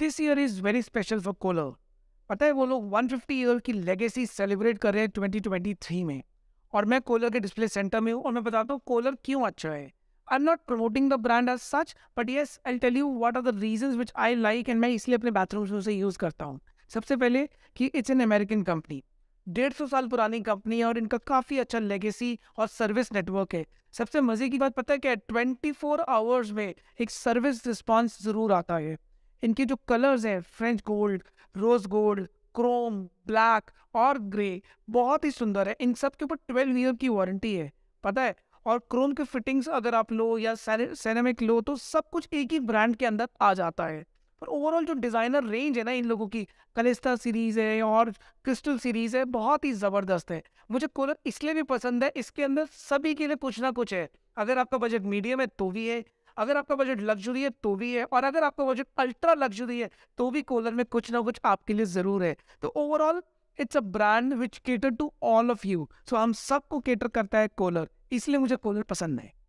this year is very special for Kohler पता है वो लोग 150 ईयर की लेगेसी सेलिब्रेट कर रहे हैं 2023 में और मैं कोलर के डिस्प्ले सेंटर में हूँ और मैं बताता हूँ कोलर क्यों अच्छा है I am not promoting the brand as such but yes I tell you what are the reason which I like and मैं इसलिए अपने बाथरूम से उसे यूज़ करता हूँ सबसे पहले कि इट्स एन अमेरिकन कंपनी डेढ़ सौ साल पुरानी कंपनी है और इनका काफ़ी अच्छा लेगेसी और सर्विस नेटवर्क है सबसे मज़े की बात पता है क्या ट्वेंटी फोर आवर्स में एक सर्विस रिस्पॉन्स ज़रूर आता है इनके जो कलर्स हैं French gold rose gold chrome black और ग्रे बहुत ही सुंदर है इन सब के ऊपर ट्वेल्व ईयर की वारंटी है पता है और क्रोम के फिटिंग्स अगर आप लो या सेनेमिक लो तो सब कुछ एक ही ब्रांड के अंदर आ जाता है पर ओवरऑल जो डिज़ाइनर रेंज है ना इन लोगों की कलिस्ता सीरीज़ है और क्रिस्टल सीरीज़ है बहुत ही ज़बरदस्त है मुझे कूलर इसलिए भी पसंद है इसके अंदर सभी के लिए कुछ ना कुछ है अगर आपका बजट मीडियम है तो भी है अगर आपका बजट लग्जरी है तो भी है और अगर आपका बजट अल्ट्रा लग्जरी है तो भी कोलर में कुछ ना कुछ आपके लिए ज़रूर है तो overall it's a brand which cater to all of you so हम सबको केटर करता है कोलर इसलिए मुझे कोलर पसंद है